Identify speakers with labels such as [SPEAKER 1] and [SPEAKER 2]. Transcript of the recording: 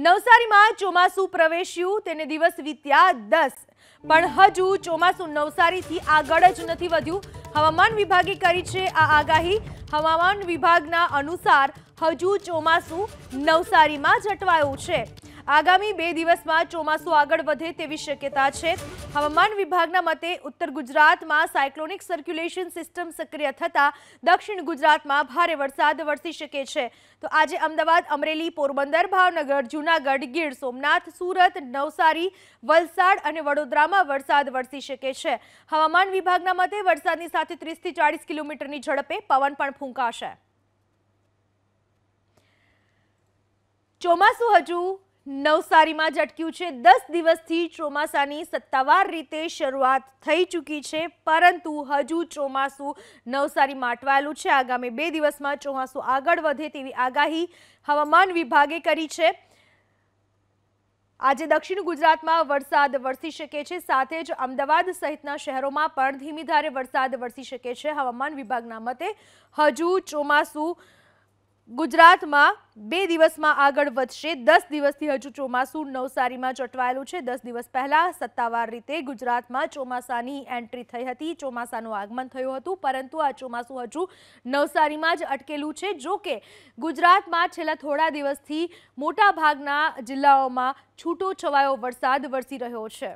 [SPEAKER 1] નવસારીમાં ચોમાસું પ્રવેશ્યું તેને દિવસ વીત્યા દસ પણ હજુ ચોમાસું નવસારીથી આગળ જ નથી વધ્યું હવામાન વિભાગે કરી છે આ આગાહી હવામાન વિભાગના અનુસાર હજુ ચોમાસું નવસારીમાં જટવાયું છે આગામી બે દિવસમાં ચોમાસું આગળ વધે તેવી શક્યતા છે હવામાન વિભાગના મતે ઉત્તર ગુજરાતમાં સાયક્લોનિક સર્ક્યુલેશન સિસ્ટમ સક્રિય થતા દક્ષિણ ગુજરાતમાં ભારે વરસાદ વરસી શકે છે તો આજે અમદાવાદ અમરેલી પોરબંદર ભાવનગર જૂનાગઢ ગીર સોમનાથ સુરત નવસારી વલસાડ અને વડોદરામાં વરસાદ વરસી શકે છે હવામાન વિભાગના મતે વરસાદની સાથે ત્રીસથી ચાળીસ કિલોમીટરની ઝડપે પવન પણ ફૂંકાશે ચોમાસું હજુ નવસારીમાં ઝટક્યું છે દસ દિવસથી ચોમાસાની સત્તાવાર રીતે શરૂઆત થઈ ચૂકી છે પરંતુ હજુ ચોમાસું નવસારીમાં અટવાયેલું છે આગામી બે દિવસમાં ચોમાસું આગળ વધે તેવી આગાહી હવામાન વિભાગે કરી છે આજે દક્ષિણ ગુજરાતમાં વરસાદ વરસી શકે છે સાથે જ અમદાવાદ સહિતના શહેરોમાં પણ ધીમી ધારે વરસાદ વરસી શકે છે હવામાન વિભાગના મતે હજુ ચોમાસું ગુજરાતમાં બે દિવસમાં આગળ વધશે દસ દિવસથી હજુ ચોમાસું નવસારીમાં ચટવાયેલું છે દસ દિવસ પહેલાં સત્તાવાર રીતે ગુજરાતમાં ચોમાસાની એન્ટ્રી થઈ હતી ચોમાસાનું આગમન થયું હતું પરંતુ આ ચોમાસું હજુ નવસારીમાં જ અટકેલું છે જો કે ગુજરાતમાં છેલ્લા થોડા દિવસથી મોટાભાગના જિલ્લાઓમાં છૂટો છવાયો વરસાદ વરસી રહ્યો છે